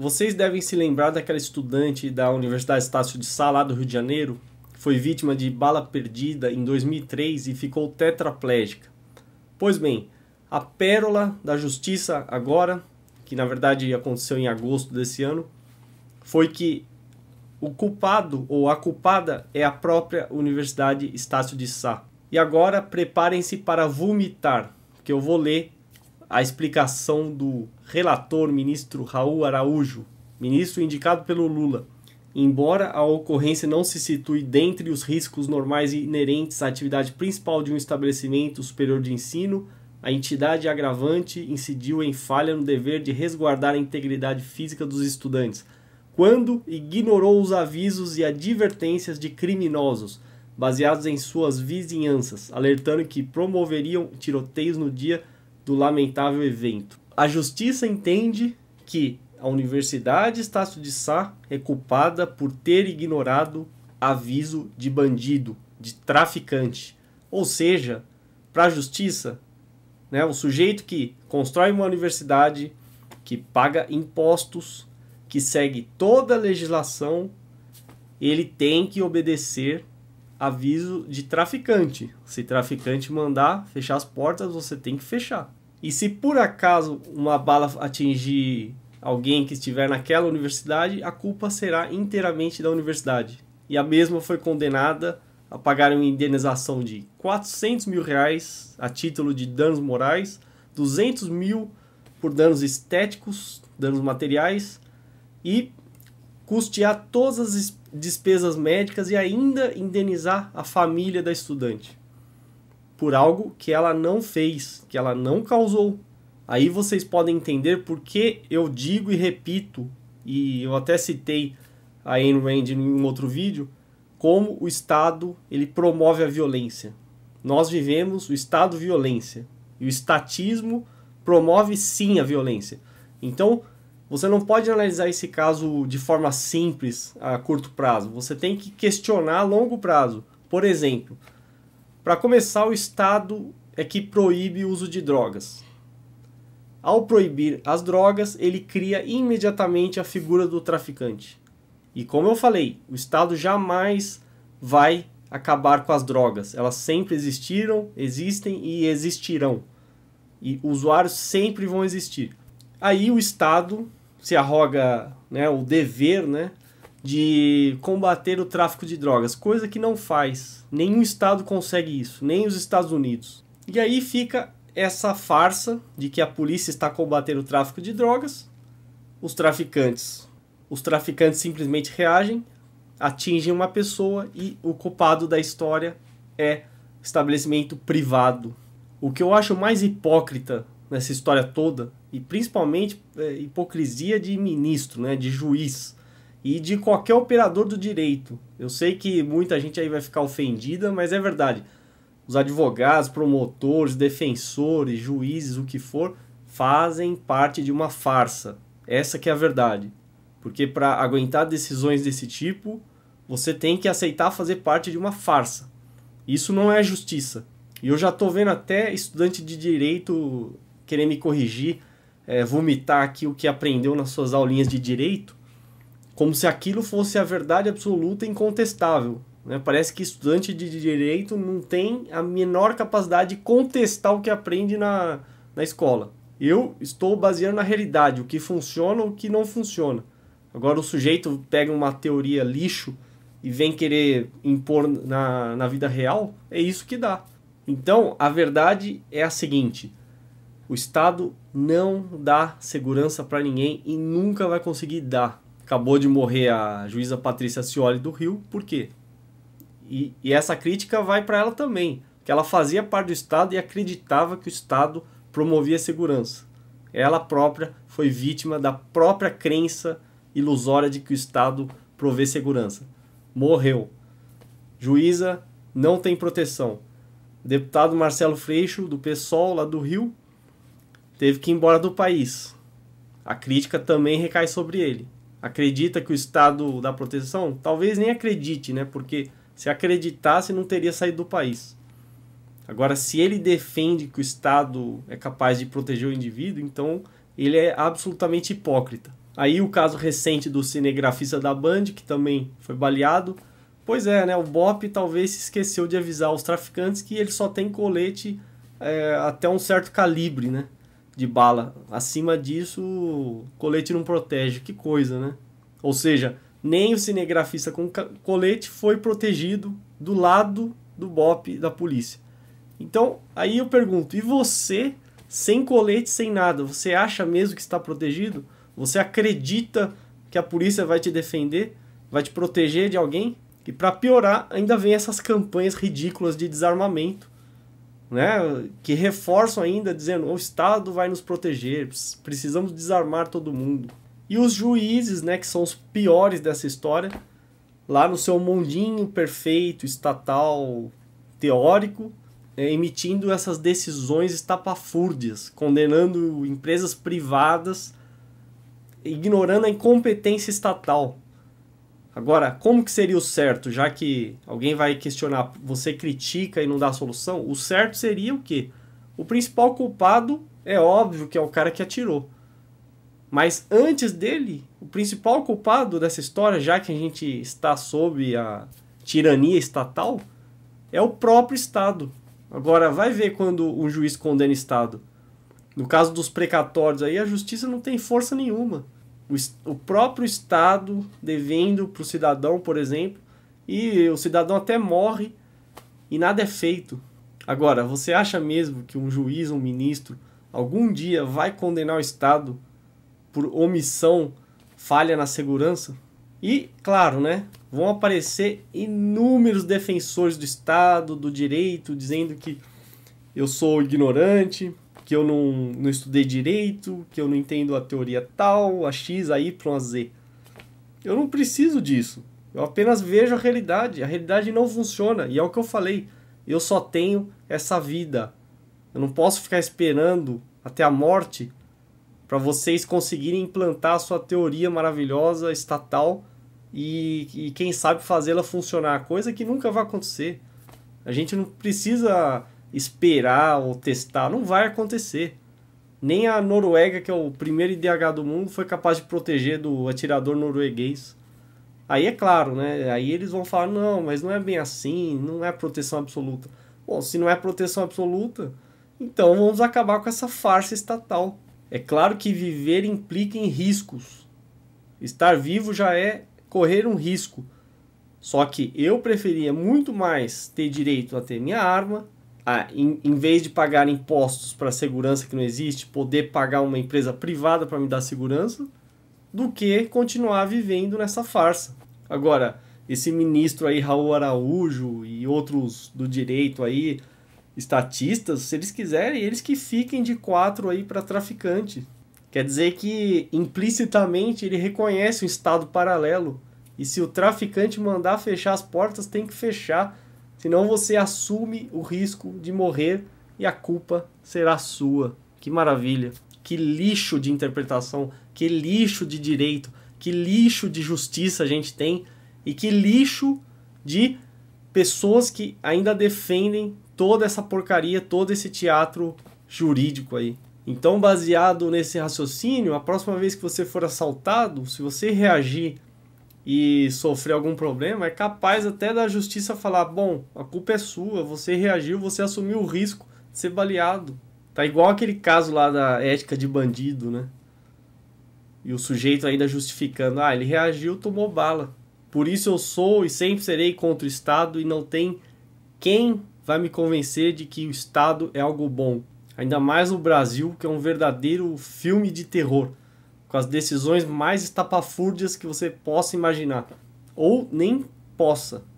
Vocês devem se lembrar daquela estudante da Universidade Estácio de Sá, lá do Rio de Janeiro, que foi vítima de bala perdida em 2003 e ficou tetraplégica. Pois bem, a pérola da justiça agora, que na verdade aconteceu em agosto desse ano, foi que o culpado ou a culpada é a própria Universidade Estácio de Sá. E agora preparem-se para vomitar, porque eu vou ler a explicação do relator ministro Raul Araújo, ministro indicado pelo Lula. Embora a ocorrência não se situe dentre os riscos normais inerentes à atividade principal de um estabelecimento superior de ensino, a entidade agravante incidiu em falha no dever de resguardar a integridade física dos estudantes, quando ignorou os avisos e advertências de criminosos, baseados em suas vizinhanças, alertando que promoveriam tiroteios no dia do lamentável evento. A justiça entende que a Universidade Estácio de Sá é culpada por ter ignorado aviso de bandido, de traficante. Ou seja, para a justiça, né, o sujeito que constrói uma universidade, que paga impostos, que segue toda a legislação, ele tem que obedecer aviso de traficante. Se traficante mandar fechar as portas, você tem que fechar. E se por acaso uma bala atingir alguém que estiver naquela universidade, a culpa será inteiramente da universidade. E a mesma foi condenada a pagar uma indenização de 400 mil reais a título de danos morais, 200 mil por danos estéticos, danos materiais e custear todas as despesas médicas e ainda indenizar a família da estudante por algo que ela não fez, que ela não causou. Aí vocês podem entender por que eu digo e repito, e eu até citei a Ayn Rand em um outro vídeo, como o Estado ele promove a violência. Nós vivemos o Estado violência. E o estatismo promove sim a violência. Então, você não pode analisar esse caso de forma simples a curto prazo. Você tem que questionar a longo prazo. Por exemplo, para começar, o Estado é que proíbe o uso de drogas. Ao proibir as drogas, ele cria imediatamente a figura do traficante. E como eu falei, o Estado jamais vai acabar com as drogas. Elas sempre existiram, existem e existirão. E usuários sempre vão existir. Aí o Estado se arroga né, o dever né, de combater o tráfico de drogas, coisa que não faz. Nenhum estado consegue isso, nem os Estados Unidos. E aí fica essa farsa de que a polícia está combatendo o tráfico de drogas, os traficantes, os traficantes simplesmente reagem, atingem uma pessoa e o culpado da história é estabelecimento privado. O que eu acho mais hipócrita nessa história toda, e principalmente é, hipocrisia de ministro, né, de juiz, e de qualquer operador do direito. Eu sei que muita gente aí vai ficar ofendida, mas é verdade. Os advogados, promotores, defensores, juízes, o que for, fazem parte de uma farsa. Essa que é a verdade. Porque para aguentar decisões desse tipo, você tem que aceitar fazer parte de uma farsa. Isso não é justiça. E eu já estou vendo até estudante de direito querer me corrigir, é, vomitar aqui o que aprendeu nas suas aulinhas de direito, como se aquilo fosse a verdade absoluta e incontestável. Né? Parece que estudante de direito não tem a menor capacidade de contestar o que aprende na, na escola. Eu estou baseando na realidade, o que funciona ou o que não funciona. Agora o sujeito pega uma teoria lixo e vem querer impor na, na vida real, é isso que dá. Então, a verdade é a seguinte: o Estado não dá segurança para ninguém e nunca vai conseguir dar. Acabou de morrer a juíza Patrícia Cioli do Rio, por quê? E, e essa crítica vai para ela também, que ela fazia parte do Estado e acreditava que o Estado promovia segurança. Ela própria foi vítima da própria crença ilusória de que o Estado provê segurança. Morreu. Juíza não tem proteção. Deputado Marcelo Freixo, do PSOL, lá do Rio, teve que ir embora do país. A crítica também recai sobre ele acredita que o Estado dá proteção? Talvez nem acredite, né? Porque se acreditasse, não teria saído do país. Agora, se ele defende que o Estado é capaz de proteger o indivíduo, então ele é absolutamente hipócrita. Aí o caso recente do cinegrafista da Band, que também foi baleado. Pois é, né? O BOP talvez se esqueceu de avisar os traficantes que ele só tem colete é, até um certo calibre, né? de bala. Acima disso, o colete não protege. Que coisa, né? Ou seja, nem o cinegrafista com colete foi protegido do lado do BOP da polícia. Então, aí eu pergunto, e você, sem colete, sem nada, você acha mesmo que está protegido? Você acredita que a polícia vai te defender? Vai te proteger de alguém? E para piorar, ainda vem essas campanhas ridículas de desarmamento né, que reforçam ainda dizendo o Estado vai nos proteger, precisamos desarmar todo mundo. E os juízes, né, que são os piores dessa história, lá no seu mundinho perfeito, estatal, teórico, é, emitindo essas decisões estapafúrdias, condenando empresas privadas, ignorando a incompetência estatal. Agora, como que seria o certo, já que alguém vai questionar, você critica e não dá a solução? O certo seria o quê? O principal culpado é óbvio que é o cara que atirou. Mas antes dele, o principal culpado dessa história, já que a gente está sob a tirania estatal, é o próprio Estado. Agora, vai ver quando um juiz condena o Estado. No caso dos precatórios aí, a justiça não tem força nenhuma o, o próprio Estado devendo para o cidadão, por exemplo, e o cidadão até morre e nada é feito. Agora, você acha mesmo que um juiz, um ministro, algum dia vai condenar o Estado por omissão, falha na segurança? E, claro, né? Vão aparecer inúmeros defensores do Estado, do direito, dizendo que eu sou ignorante, que eu não, não estudei direito, que eu não entendo a teoria tal, a X, a Y, a Z. Eu não preciso disso. Eu apenas vejo a realidade. A realidade não funciona. E é o que eu falei. Eu só tenho essa vida. Eu não posso ficar esperando até a morte para vocês conseguirem implantar a sua teoria maravilhosa estatal e, e quem sabe fazê-la funcionar, coisa que nunca vai acontecer. A gente não precisa esperar ou testar. Não vai acontecer. Nem a Noruega, que é o primeiro IDH do mundo, foi capaz de proteger do atirador norueguês. Aí é claro, né? Aí eles vão falar: não, mas não é bem assim, não é proteção absoluta. Bom, se não é proteção absoluta, então vamos acabar com essa farsa estatal. É claro que viver implica em riscos. Estar vivo já é correr um risco. Só que eu preferia muito mais ter direito a ter minha arma, a, em, em, vez de pagar impostos para segurança que não existe, poder pagar uma empresa privada para me dar segurança, do que continuar vivendo nessa farsa. Agora, esse ministro aí, Raul Araújo e outros do direito aí, estatistas, se eles quiserem, eles que fiquem de quatro aí para traficante. Quer dizer que implicitamente ele reconhece um estado paralelo. E se o traficante mandar fechar as portas, tem que fechar Senão você assume o risco de morrer e a culpa será sua. Que maravilha! Que lixo de interpretação, que lixo de direito, que lixo de justiça a gente tem e que lixo de pessoas que ainda defendem toda essa porcaria, todo esse teatro jurídico aí. Então, baseado nesse raciocínio, a próxima vez que você for assaltado, se você reagir e sofrer algum problema, é capaz até da justiça falar: bom, a culpa é sua, você reagiu, você assumiu o risco de ser baleado. Tá igual aquele caso lá da ética de bandido, né? E o sujeito ainda justificando: ah, ele reagiu, tomou bala. Por isso eu sou e sempre serei contra o Estado e não tem quem vai me convencer de que o Estado é algo bom. Ainda mais o Brasil, que é um verdadeiro filme de terror com as decisões mais estapafúrdias que você possa imaginar. Ou nem possa,